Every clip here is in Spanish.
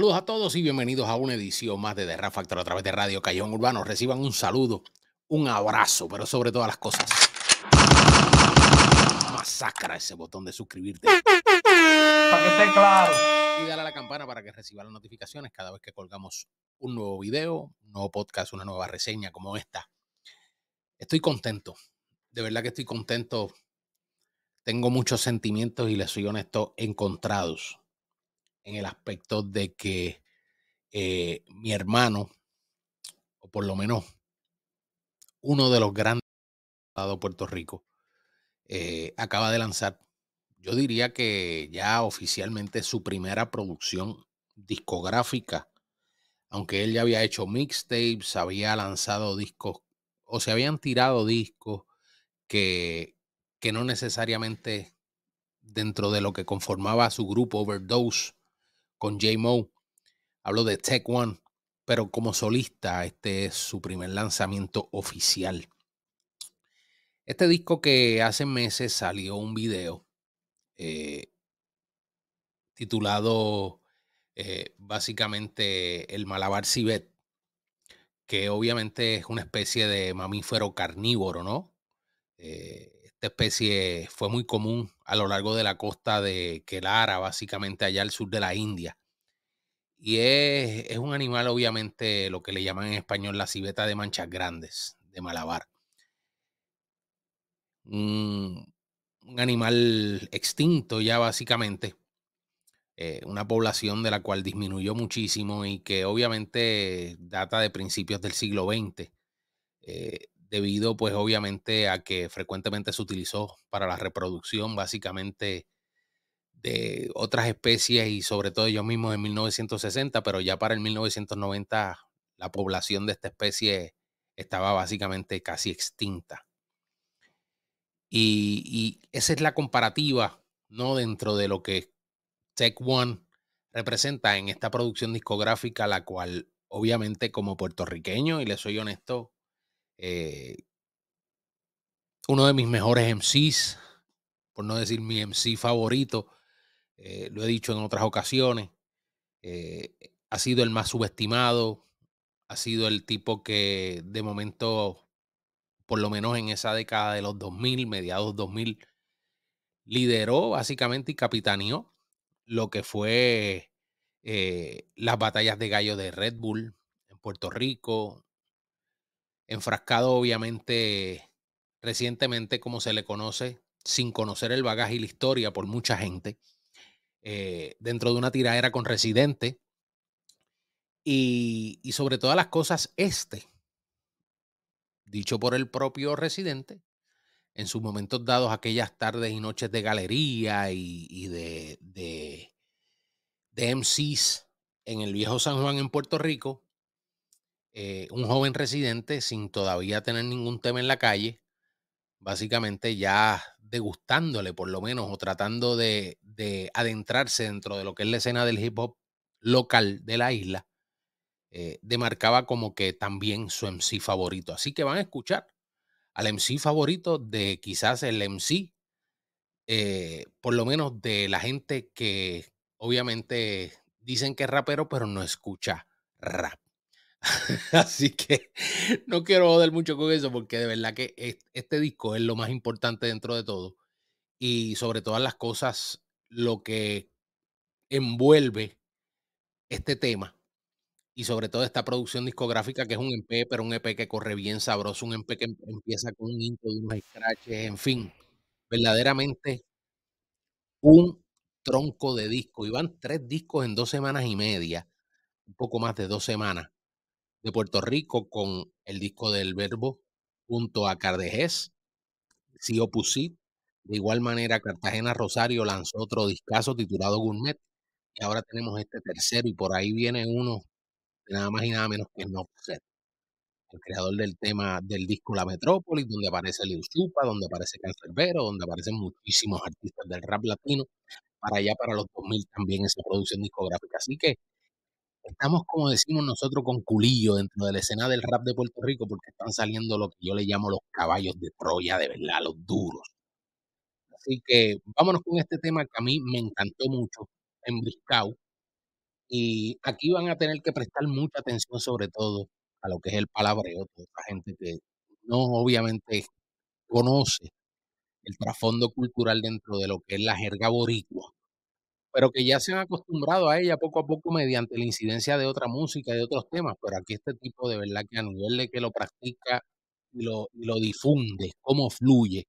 Saludos a todos y bienvenidos a una edición más de The Rap Factor a través de Radio Cayón Urbano. Reciban un saludo, un abrazo, pero sobre todas las cosas, masacra ese botón de suscribirte. Para que esté claro. Y dale a la campana para que reciba las notificaciones cada vez que colgamos un nuevo video, un nuevo podcast, una nueva reseña como esta. Estoy contento. De verdad que estoy contento. Tengo muchos sentimientos y les soy honesto, encontrados en el aspecto de que eh, mi hermano, o por lo menos uno de los grandes de Puerto Rico, eh, acaba de lanzar, yo diría que ya oficialmente su primera producción discográfica, aunque él ya había hecho mixtapes, había lanzado discos, o se habían tirado discos que, que no necesariamente dentro de lo que conformaba su grupo Overdose con J. Mo. Hablo de Tech One, pero como solista, este es su primer lanzamiento oficial. Este disco que hace meses salió un video eh, titulado eh, básicamente El Malabar Civet, que obviamente es una especie de mamífero carnívoro, ¿no? Eh, esta pues, especie eh, fue muy común a lo largo de la costa de Kelara, básicamente allá al sur de la India. Y es, un animal, obviamente, lo que le llaman en español la civeta de manchas grandes, de Malabar. Un, animal extinto ya básicamente, eh, una población de la cual disminuyó muchísimo y que obviamente data de principios del siglo XX debido pues obviamente a que frecuentemente se utilizó para la reproducción básicamente de otras especies y sobre todo ellos mismos en 1960, pero ya para el 1990 la población de esta especie estaba básicamente casi extinta. Y, esa es la comparativa, ¿no? Dentro de lo que Tech One representa en esta producción discográfica, la cual obviamente como puertorriqueño, y le soy honesto, eh, uno de mis mejores MCs, por no decir mi MC favorito, eh, lo he dicho en otras ocasiones, eh, ha sido el más subestimado, ha sido el tipo que de momento, por lo menos en esa década de los 2000, mediados 2000, lideró básicamente y capitaneó lo que fue las batallas de gallo de Red Bull en Puerto Rico, enfrascado obviamente recientemente, como se le conoce, sin conocer el bagaje y la historia por mucha gente, eh, dentro de una tiradera con residente. Y, y sobre todas las cosas, este, dicho por el propio residente, en sus momentos dados, aquellas tardes y noches de galería y, de, de, de MCs en el viejo San Juan en Puerto Rico, eh, un joven residente sin todavía tener ningún tema en la calle, básicamente ya degustándole por lo menos o tratando de, adentrarse dentro de lo que es la escena del hip hop local de la isla, eh, demarcaba como que también su MC favorito. Así que van a escuchar al MC favorito de quizás el MC, eh, por lo menos de la gente que obviamente dicen que es rapero, pero no escucha rap. Así que no quiero joder mucho con eso porque de verdad que este disco es lo más importante dentro de todo. Y sobre todas las cosas, lo que envuelve este tema y sobre todo esta producción discográfica que es un EP, pero un EP que corre bien sabroso, un EP que em, empieza con un intro de unos scratches, en fin, verdaderamente un tronco de disco. Y van tres discos en dos semanas y media, un poco más de dos semanas de Puerto Rico con el disco del Verbo junto a Cardejés, si Pusit. De igual manera, Cartagena Rosario lanzó otro discazo titulado Gourmet. Y ahora tenemos este tercero y por ahí viene uno nada más y nada menos que Set, el creador del tema del disco La Metrópolis, donde aparece leo Chupa, donde aparece Cancerbero, donde aparecen muchísimos artistas del rap latino. Para allá, para los 2000 también esa producción discográfica. Así que estamos, como decimos nosotros, con culillo dentro de la escena del rap de Puerto Rico porque están saliendo lo que yo le llamo los caballos de Troya, de verdad, los duros. Así que vámonos con este tema que a mí me encantó mucho en Briscau. Y aquí van a tener que prestar mucha atención sobre todo a lo que es el palabreo, de gente que no obviamente conoce el trasfondo cultural dentro de lo que es la jerga boricua pero que ya se han acostumbrado a ella poco a poco mediante la incidencia de otra música, de otros temas, pero aquí este tipo de verdad que a nivel de que lo practica y lo, y lo difunde, cómo fluye,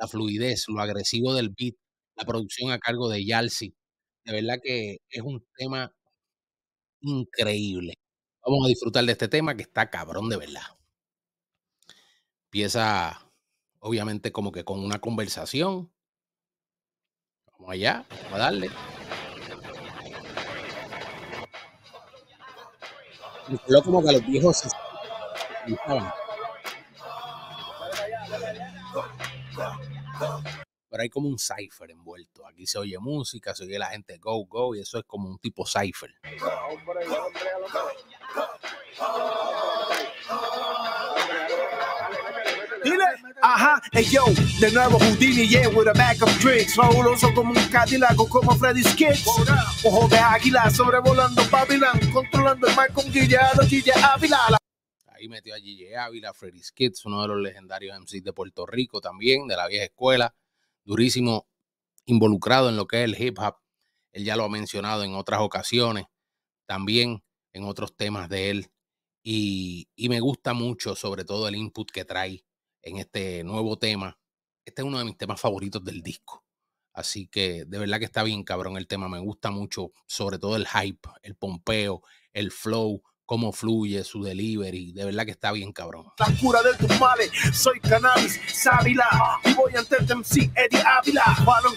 la fluidez, lo agresivo del beat, la producción a cargo de Yalsi, de verdad que es un tema increíble. Vamos a disfrutar de este tema que está cabrón de verdad. Empieza obviamente como que con una conversación. Vamos allá, vamos a darle. como que los viejos Pero hay como un cipher envuelto. Aquí se oye música, se oye la gente go, go, y eso es como un tipo cipher ajá, de nuevo de águila, sobrevolando controlando Ahí metió a Gille Ávila, Freddy's Kids, uno de los legendarios MCs de Puerto Rico también, de la vieja escuela. Durísimo, involucrado en lo que es el hip hop. Él ya lo ha mencionado en otras ocasiones, también en otros temas de él. y, me gusta mucho, sobre todo el input que trae en este nuevo tema. Este es uno de mis temas favoritos del disco. Así que de verdad que está bien, cabrón, el tema. Me gusta mucho, sobre todo el hype, el pompeo, el flow cómo fluye su delivery. De verdad que está bien, cabrón. La cura de tus soy Cannabis, Sábila. voy Eddie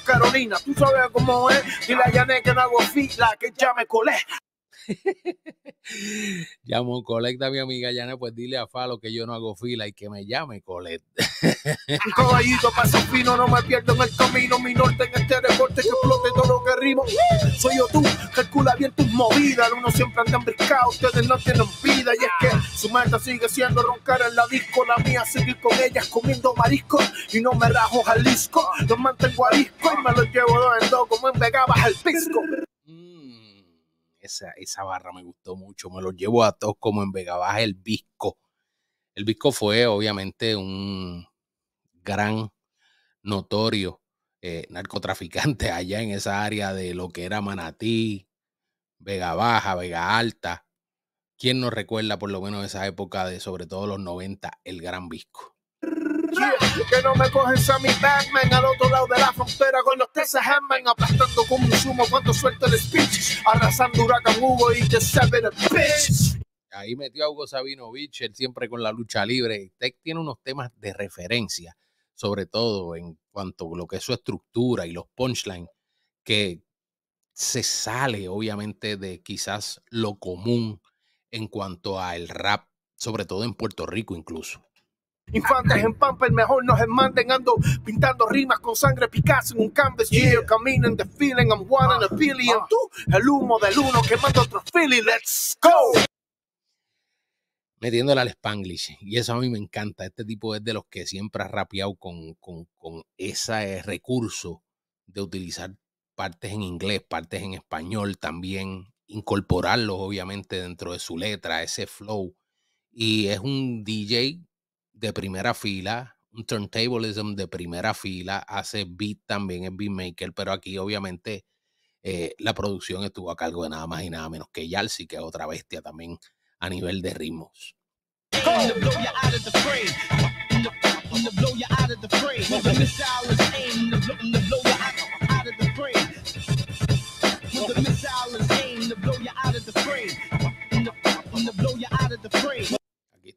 Carolina, tú sabes que no que ya me Llamo colecta mi amiga no pues dile a Falo que yo no hago fila y que me llame Colette. Caballito, paso fino, no me pierdo en el camino, mi norte en este deporte que explote todo lo que rimo. Soy yo tú, calcula bien tus movidas, uno siempre anda embriscado, ustedes no tienen vida y es que su meta sigue siendo roncar en la disco, la mía seguir con ellas comiendo marisco y no me rajo Jalisco, los mantengo arisco y me los llevo dos en dos como en Vegabas al pisco esa, barra me gustó mucho. Me lo llevo a todos como en Vega Baja el Visco. El Visco fue obviamente un gran notorio eh, narcotraficante allá en esa área de lo que era Manatí, Vega Baja, Vega Alta. ¿Quién nos recuerda por lo menos esa época de sobre todo los 90, el Gran Visco? que no me coges a Batman al otro lado de la frontera con los Texas Handman aplastando con un sumo cuando suelto el speech arrasando huracán Hugo y The Seven Bitch ahí metió a Hugo Sabinovich él siempre con la lucha libre Tech tiene unos temas de referencia sobre todo en cuanto a lo que es su estructura y los punchlines que se sale obviamente de quizás lo común en cuanto al rap sobre todo en Puerto Rico incluso Infantes en pamper, mejor nos manden ando pintando rimas con sangre Picasso en un canvas. Yeah, yeah. caminan, desfilen, I'm one and a ah, billion. Ah. Tú, el humo del uno manda otro feeling. let's go. Metiendo al Spanglish, y eso a mí me encanta. Este tipo es de los que siempre ha rapeado con, con ese eh, recurso de utilizar partes en inglés, partes en español también, incorporarlos obviamente dentro de su letra, ese flow. Y es un DJ de primera fila, un turntablism de primera fila, hace beat también, en beatmaker, pero aquí obviamente eh, la producción estuvo a cargo de nada más y nada menos que Yalsi, que es otra bestia también a nivel de ritmos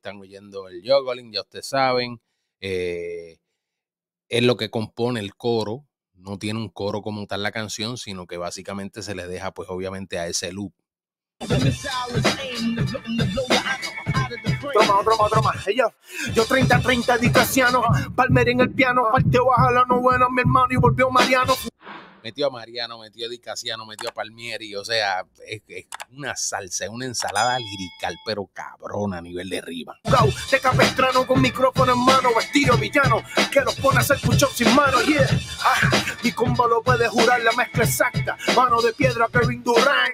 están oyendo el juggling, ya ustedes saben. Eh, es lo que compone el coro. No tiene un coro como tal la canción, sino que básicamente se le deja, pues obviamente, a ese loop. Troma, troma, troma. yo 30-30 Dicasiano, Palmer en el piano, parte baja la novena, mi hermano y volvió Mariano metió a Mariano, metió a Dicasiano, metió a Palmieri, o sea, es, una salsa, es una ensalada lirical, pero cabrón a nivel de rima. Te de capestrano con micrófono en mano, vestido villano, que los pone a hacer puchos sin mano, yeah. Ah, mi combo lo puede jurar, la mezcla exacta, mano de piedra, Kevin Durán,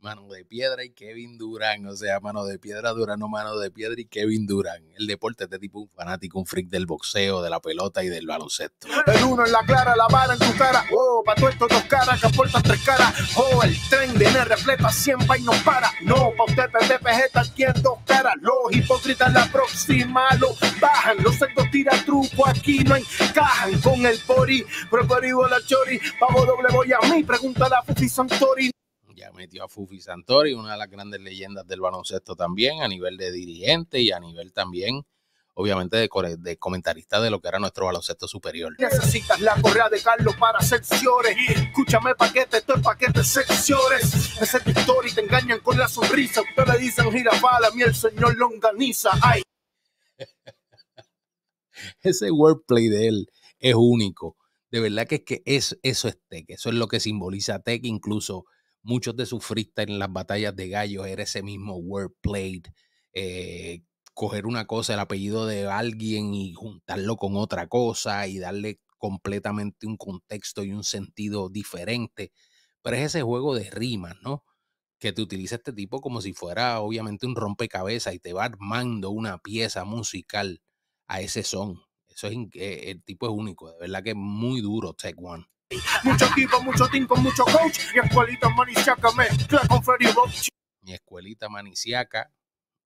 Mano de Piedra y Kevin Durán. O sea, Mano de Piedra, no Mano de Piedra y Kevin Durán. El deporte es de tipo un fanático, un freak del boxeo, de la pelota y del baloncesto. El uno en la clara, la vara en tu cara. Oh, pa' tu esto dos caras, que aportan tres caras. Oh, el tren de N refleja siempre y no para. No, pa' usted PTPG quien dos caras. Los hipócritas la próxima lo bajan. Los sectos tiran truco, aquí no encajan. Con el pori, pero la chori. Pago doble voy a mí, pregunta la Fufi Santori ya metió a Fufi Santori, una de las grandes leyendas del baloncesto también, a nivel de dirigente y a nivel también obviamente de, comentarista de lo que era nuestro baloncesto superior. Necesitas la correa de Carlos para secciones. Escúchame paquete, esto es paquete secciones. Ese victoria y te engañan con la sonrisa. Usted le dicen girafala, a mí el señor Longaniza. Ay. Ese wordplay de él es único. De verdad que es que eso, eso es TEC. eso es lo que simboliza Tech, incluso muchos de sus freestyles en las batallas de gallos era ese mismo wordplay, eh, coger una cosa, el apellido de alguien y juntarlo con otra cosa y darle completamente un contexto y un sentido diferente. Pero es ese juego de rimas, ¿no? Que te utiliza este tipo como si fuera obviamente un rompecabezas y te va armando una pieza musical a ese son. Eso es, eh, el tipo es único, de verdad que es muy duro Tech One. Mucho equipo, mucho team, con mucho coach. Y escuelita maniciaca mezcla con Freddy Mi escuelita maniciaca,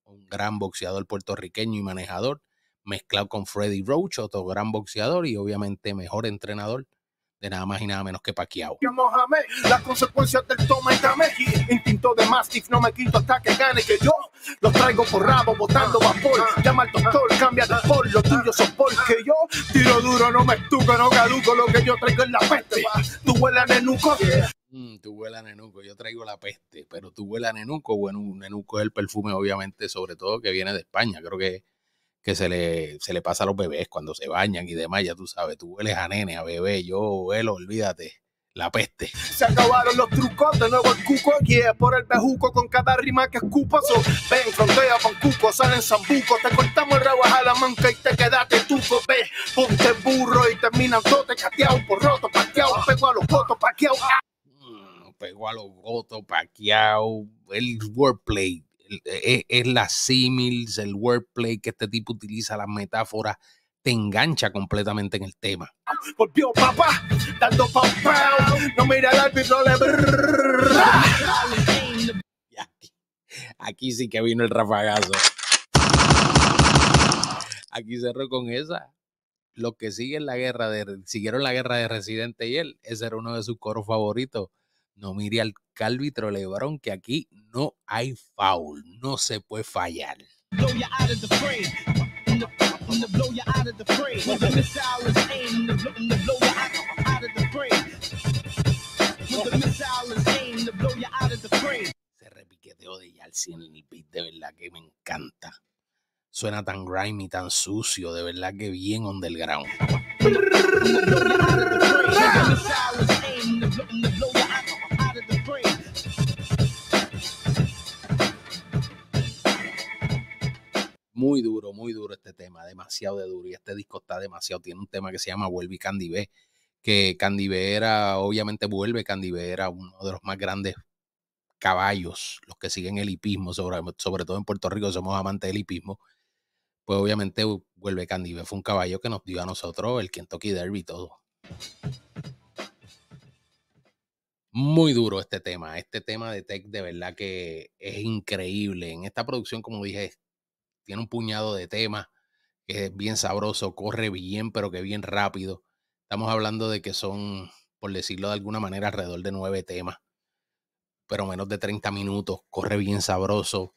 un gran boxeador puertorriqueño y manejador, mezclado con Freddy Roach, otro gran boxeador y obviamente mejor entrenador de nada más y nada menos que Paquiao. Las consecuencias del toma y dame, instinto de Mastiff, no me quito hasta que gane, que yo los traigo por rabo, botando vapor. Llama al doctor, cambia de por, lo tuyo son porque yo tiro duro, no me estuco, no caduco, lo que yo traigo es la peste. Tú huelas nenuco. Mm, tú huelas nenuco, yo traigo la peste, pero tú huelas nenuco, bueno, nenuco es el perfume, obviamente, sobre todo que viene de España, creo que que se le, se le pasa a los bebés cuando se bañan y demás, ya tú sabes, tú hueles a nene, a bebé, yo huelo, olvídate la peste. Se acabaron los trucos, de nuevo el cuco, y por el bejuco con cada rima que escupo. So, ven, frontea con cuco, salen zambuco, te cortamos el rabo la manca y te quedaste tuco. Pues, ve, ponte burro y termina tote, chateado, por roto, paqueado, pego a los votos, paqueado. Ah. Mm, a los votos, paqueado, el wordplay e, es, la simil, el wordplay que este tipo utiliza, las metáforas, te engancha completamente en el tema. no mira Aquí, sí que vino el rafagazo. Aquí cerró con esa lo que sigue en la guerra de, siguieron la guerra de Residente y él, ese era uno de sus coros favoritos. No mire al Calvitro árbitro que aquí no hay foul, no se puede fallar. Se repiqueteó de Yalsi en el beat, de verdad que me encanta. Suena tan grimy, tan sucio, de verdad que bien on ground. Muy duro, muy duro este tema, demasiado de duro. Y este disco está demasiado. Tiene un tema que se llama Vuelve y que Candy era, obviamente vuelve Candy era uno de los más grandes caballos, los que siguen el hipismo, sobre, todo en Puerto Rico somos amantes del hipismo pues obviamente vuelve Candibé fue un caballo que nos dio a nosotros el Kentucky Derby y todo muy duro este tema. Este tema de tech de verdad que es increíble. En esta producción, como dije, tiene un puñado de temas que es bien sabroso, corre bien, pero que bien rápido. Estamos hablando de que son, por decirlo de alguna manera, alrededor de nueve temas, pero menos de 30 minutos, corre bien sabroso.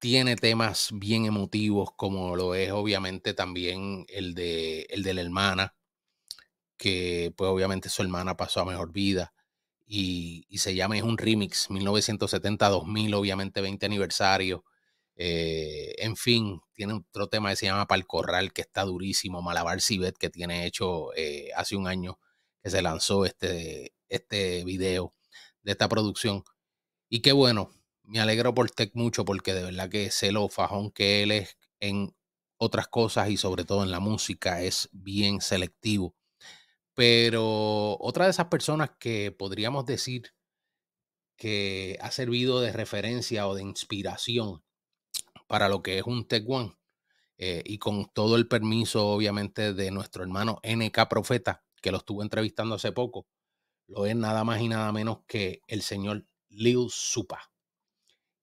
Tiene temas bien emotivos, como lo es obviamente también el de, el de la hermana, que pues obviamente su hermana pasó a mejor vida y, se llama, es un remix 1970-2000, obviamente 20 aniversario. Eh, en fin, tiene otro tema que se llama Pal Corral, que está durísimo, Malabar Cibet, que tiene hecho eh, hace un año que se lanzó este, este video de esta producción. Y qué bueno, me alegro por Tech mucho porque de verdad que sé lo fajón que él es en otras cosas y sobre todo en la música, es bien selectivo pero otra de esas personas que podríamos decir que ha servido de referencia o de inspiración para lo que es un Tech One, eh, y con todo el permiso, obviamente, de nuestro hermano NK Profeta, que lo estuvo entrevistando hace poco, lo es nada más y nada menos que el señor Liu Supa.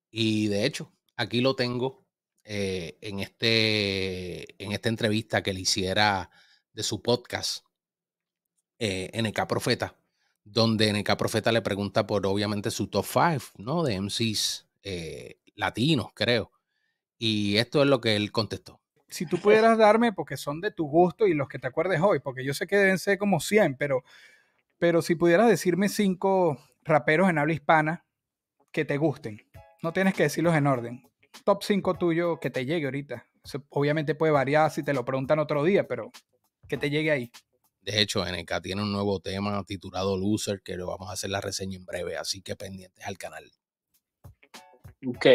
Y de hecho, aquí lo tengo eh, en, este, en esta entrevista que le hiciera de su podcast eh, NK Profeta, donde NK Profeta le pregunta por obviamente su top 5, ¿no? De MCs eh, latinos, creo. Y esto es lo que él contestó. Si tú pudieras darme, porque son de tu gusto y los que te acuerdes hoy, porque yo sé que deben ser como 100, pero, pero si pudieras decirme cinco raperos en habla hispana que te gusten, no tienes que decirlos en orden. Top 5 tuyo que te llegue ahorita. Obviamente puede variar si te lo preguntan otro día, pero que te llegue ahí. De hecho, NK tiene un nuevo tema titulado Loser que lo vamos a hacer la reseña en breve, así que pendientes al canal. Ok.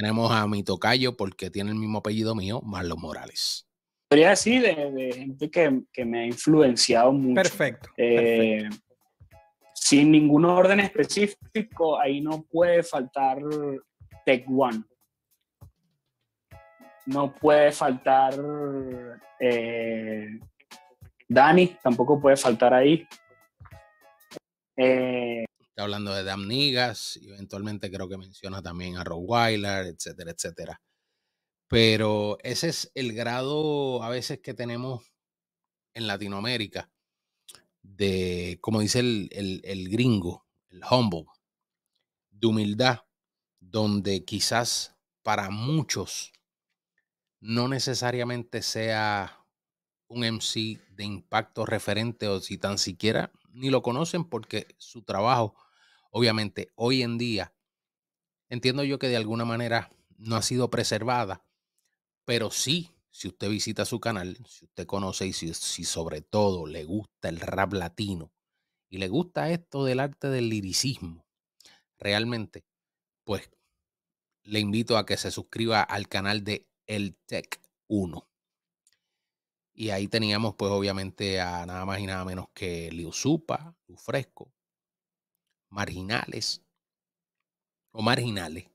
Tenemos a mi tocayo porque tiene el mismo apellido mío, Marlon Morales. Podría decir de, gente que, me ha influenciado mucho. Eh, perfecto, Sin ningún orden específico, ahí no puede faltar Tech One. No puede faltar eh, Dani tampoco puede faltar ahí. Eh, Está hablando de Damnigas, eventualmente creo que menciona también a Weiler, etcétera, etcétera. Pero ese es el grado a veces que tenemos en Latinoamérica de, como dice el, el gringo, el humble, de humildad, donde quizás para muchos no necesariamente sea un MC de impacto referente o si tan siquiera ni lo conocen porque su trabajo, obviamente, hoy en día, entiendo yo que de alguna manera no ha sido preservada, pero sí, si usted visita su canal, si usted conoce y si, sobre todo le gusta el rap latino y le gusta esto del arte del liricismo, realmente, pues le invito a que se suscriba al canal de El Tech 1 y ahí teníamos, pues, obviamente, a nada más y nada menos que Supa, Liusupa, Fresco, Marginales, o Marginales,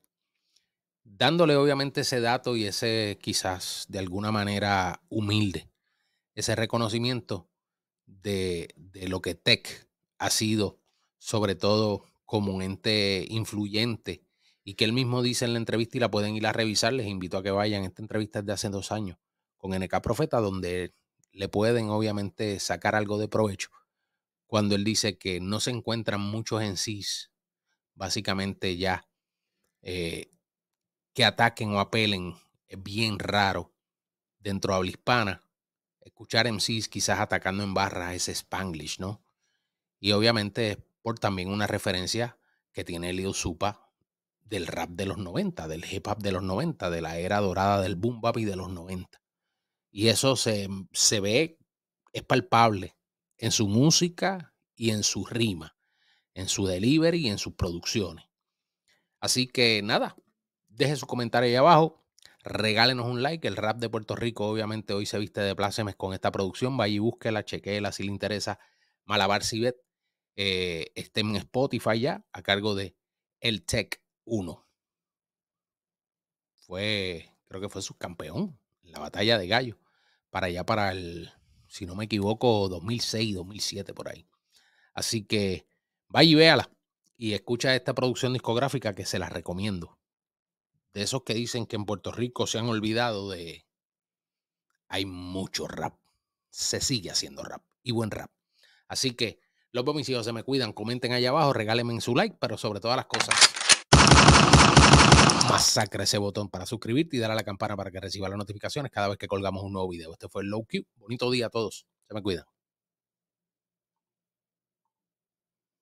dándole obviamente ese dato y ese quizás de alguna manera humilde, ese reconocimiento de, de lo que Tech ha sido, sobre todo como un ente influyente, y que él mismo dice en la entrevista, y la pueden ir a revisar, les invito a que vayan, esta entrevista es de hace dos años con NK Profeta, donde le pueden obviamente sacar algo de provecho. Cuando él dice que no se encuentran muchos en sí, básicamente ya eh, que ataquen o apelen es bien raro dentro de habla hispana. Escuchar cis quizás atacando en barra es Spanglish, ¿no? Y obviamente es por también una referencia que tiene Leo Supa del rap de los 90, del hip hop de los 90, de la era dorada del boom bap y de los 90. Y eso se, ve, es palpable en su música y en su rima, en su delivery y en sus producciones. Así que nada, deje su comentarios ahí abajo, regálenos un like. El rap de Puerto Rico, obviamente, hoy se viste de plácemes con esta producción. Vaya y búsquela, chequela si le interesa. Malabar Cibet eh, esté en Spotify ya, a cargo de El Tech 1. Fue, creo que fue subcampeón en la batalla de gallo para allá, para el, si no me equivoco, 2006, 2007, por ahí. Así que vaya y véala y escucha esta producción discográfica que se la recomiendo. De esos que dicen que en Puerto Rico se han olvidado de... Hay mucho rap. Se sigue haciendo rap y buen rap. Así que los domicilios se me cuidan. Comenten allá abajo, regálenme su like, pero sobre todas las cosas, masacre ese botón para suscribirte y dar a la campana para que reciba las notificaciones cada vez que colgamos un nuevo video. Este fue el Low Cube. Bonito día a todos. Se me cuida.